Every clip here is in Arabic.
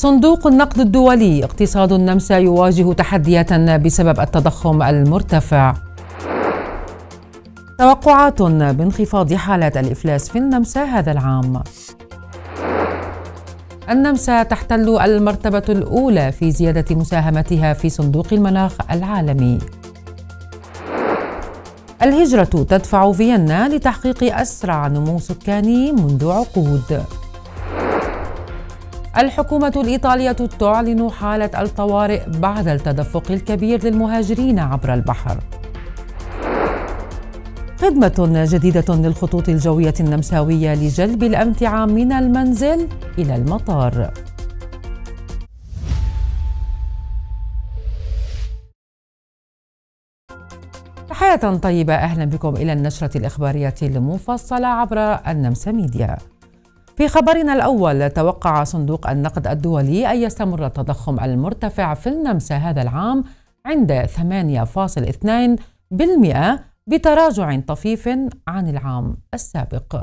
صندوق النقد الدولي اقتصاد النمسا يواجه تحديات بسبب التضخم المرتفع توقعات بانخفاض حالات الإفلاس في النمسا هذا العام النمسا تحتل المرتبة الأولى في زيادة مساهمتها في صندوق المناخ العالمي الهجرة تدفع فيينا لتحقيق أسرع نمو سكاني منذ عقود الحكومة الإيطالية تعلن حالة الطوارئ بعد التدفق الكبير للمهاجرين عبر البحر. خدمة جديدة للخطوط الجوية النمساوية لجلب الأمتعة من المنزل إلى المطار. تحية طيبة أهلا بكم إلى النشرة الإخبارية المفصلة عبر النمسا ميديا. في خبرنا الأول توقع صندوق النقد الدولي أن يستمر التضخم المرتفع في النمسا هذا العام عند 8.2% بتراجع طفيف عن العام السابق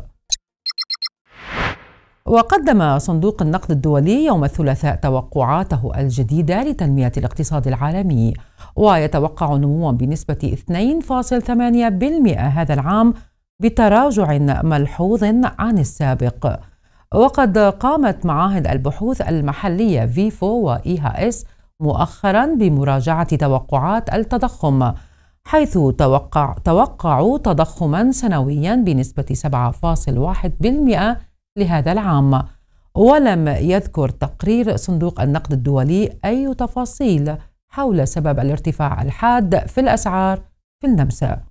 وقدم صندوق النقد الدولي يوم الثلاثاء توقعاته الجديدة لتنمية الاقتصاد العالمي ويتوقع نموا بنسبة 2.8% هذا العام بتراجع ملحوظ عن السابق وقد قامت معاهد البحوث المحلية فيفو وإيها إس مؤخرا بمراجعة توقعات التضخم حيث توقع توقعوا تضخما سنويا بنسبة 7.1% لهذا العام ولم يذكر تقرير صندوق النقد الدولي أي تفاصيل حول سبب الارتفاع الحاد في الأسعار في النمسا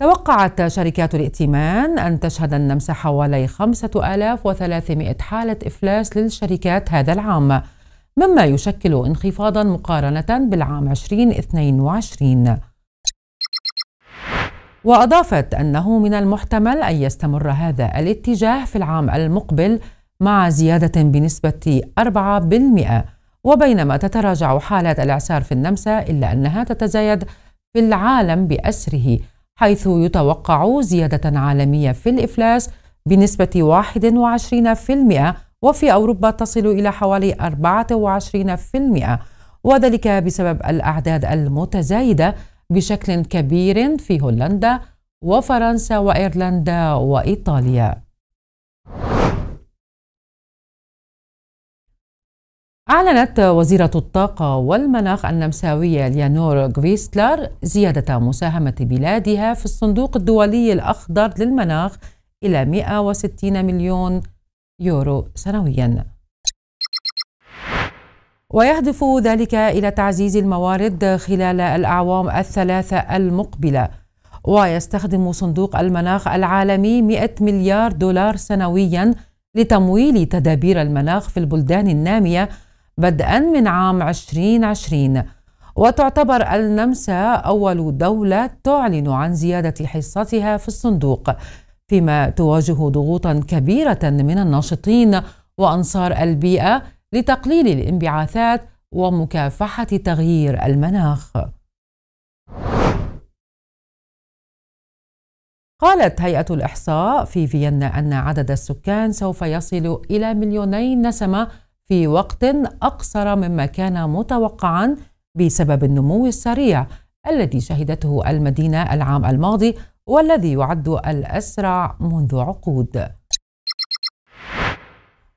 توقعت شركات الائتمان أن تشهد النمسا حوالي 5300 حالة إفلاس للشركات هذا العام مما يشكل انخفاضا مقارنة بالعام 2022 وأضافت أنه من المحتمل أن يستمر هذا الاتجاه في العام المقبل مع زيادة بنسبة 4% وبينما تتراجع حالات الإعسار في النمسا إلا أنها تتزايد في العالم بأسره حيث يتوقع زيادة عالمية في الإفلاس بنسبة 21% وفي أوروبا تصل إلى حوالي 24% وذلك بسبب الأعداد المتزايدة بشكل كبير في هولندا وفرنسا وإيرلندا وإيطاليا أعلنت وزيرة الطاقة والمناخ النمساوية ليانور غريستلر زيادة مساهمة بلادها في الصندوق الدولي الأخضر للمناخ إلى 160 مليون يورو سنوياً. ويهدف ذلك إلى تعزيز الموارد خلال الأعوام الثلاثة المقبلة ويستخدم صندوق المناخ العالمي 100 مليار دولار سنويا لتمويل تدابير المناخ في البلدان النامية بدءا من عام 2020 وتعتبر النمسا أول دولة تعلن عن زيادة حصتها في الصندوق فيما تواجه ضغوطا كبيرة من الناشطين وأنصار البيئة لتقليل الانبعاثات ومكافحة تغيير المناخ قالت هيئة الإحصاء في فيينا أن عدد السكان سوف يصل إلى مليوني نسمة في وقت أقصر مما كان متوقعا بسبب النمو السريع الذي شهدته المدينة العام الماضي والذي يعد الأسرع منذ عقود.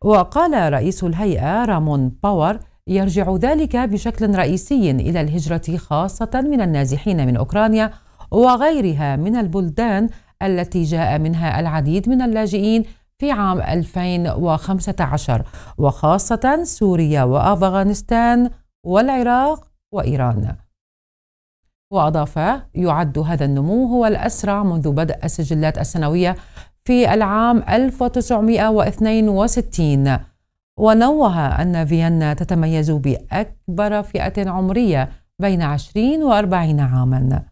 وقال رئيس الهيئة رامون باور يرجع ذلك بشكل رئيسي إلى الهجرة خاصة من النازحين من أوكرانيا وغيرها من البلدان التي جاء منها العديد من اللاجئين في عام 2015 وخاصة سوريا وأفغانستان والعراق وإيران وأضاف يعد هذا النمو هو الأسرع منذ بدء السجلات السنوية في العام 1962 ونوه أن فيينا تتميز بأكبر فئة عمرية بين 20 و40 عاماً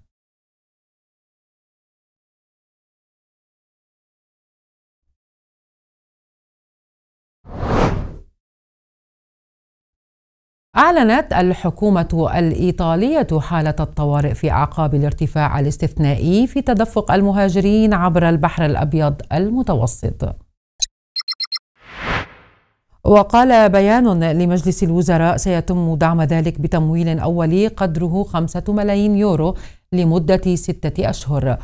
أعلنت الحكومة الإيطالية حالة الطوارئ في أعقاب الارتفاع الاستثنائي في تدفق المهاجرين عبر البحر الأبيض المتوسط. وقال بيان لمجلس الوزراء سيتم دعم ذلك بتمويل أولي قدره 5 ملايين يورو لمدة ستة أشهر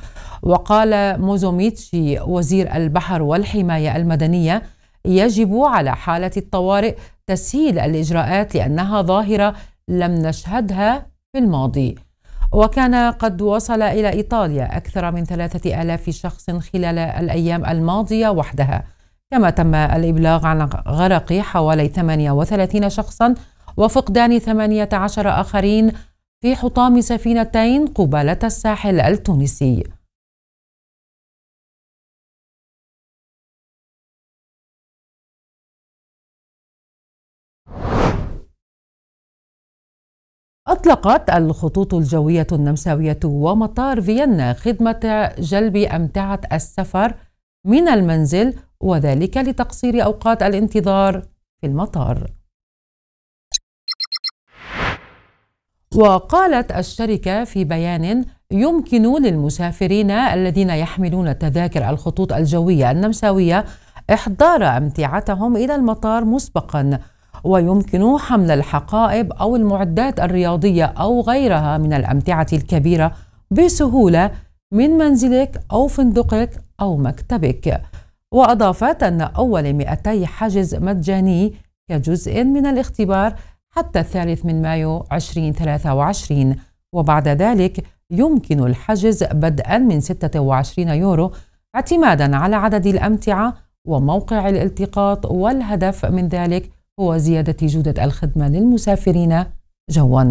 وقال موزوميتشي وزير البحر والحماية المدنية يجب على حالة الطوارئ تسهيل الإجراءات لأنها ظاهرة لم نشهدها في الماضي وكان قد وصل إلى إيطاليا أكثر من ثلاثة آلاف شخص خلال الأيام الماضية وحدها كما تم الإبلاغ عن غرق حوالي 38 شخصا وفقدان 18 آخرين في حطام سفينتين قبالة الساحل التونسي أطلقت الخطوط الجوية النمساوية ومطار فيينا خدمة جلب أمتعة السفر من المنزل وذلك لتقصير أوقات الانتظار في المطار. وقالت الشركة في بيان يمكن للمسافرين الذين يحملون تذاكر الخطوط الجوية النمساوية إحضار أمتعتهم إلى المطار مسبقاً ويمكن حمل الحقائب أو المعدات الرياضية أو غيرها من الأمتعة الكبيرة بسهولة من منزلك أو فندقك أو مكتبك وأضافت أن أول 200 حجز مجاني كجزء من الاختبار حتى الثالث من مايو 2023 وبعد ذلك يمكن الحجز بدءا من 26 يورو اعتمادا على عدد الأمتعة وموقع الالتقاط والهدف من ذلك هو زيادة جودة الخدمة للمسافرين جواً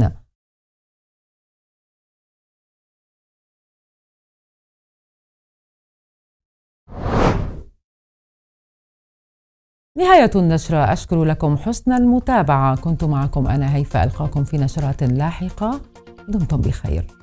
نهاية النشرة أشكر لكم حسن المتابعة كنت معكم أنا هيفاء ألقاكم في نشرات لاحقة دمتم بخير